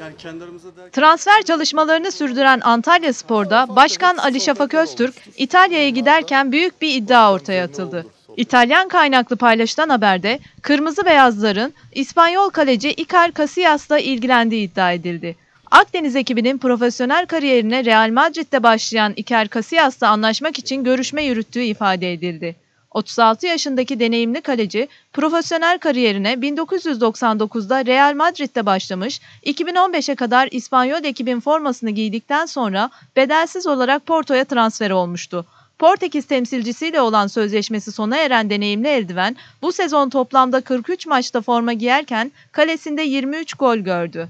Yani derken... Transfer çalışmalarını sürdüren Antalya Spor'da Başkan Ali Şafak Öztürk İtalya'ya giderken büyük bir iddia ortaya atıldı. İtalyan kaynaklı paylaşılan haberde kırmızı beyazların İspanyol kaleci Iker Casillas'la ilgilendiği iddia edildi. Akdeniz ekibinin profesyonel kariyerine Real Madrid'de başlayan Iker Casillas'la anlaşmak için görüşme yürüttüğü ifade edildi. 36 yaşındaki deneyimli kaleci profesyonel kariyerine 1999'da Real Madrid'de başlamış, 2015'e kadar İspanyol ekibin formasını giydikten sonra bedelsiz olarak Porto'ya transfer olmuştu. Portekiz temsilcisiyle olan sözleşmesi sona eren deneyimli eldiven bu sezon toplamda 43 maçta forma giyerken kalesinde 23 gol gördü.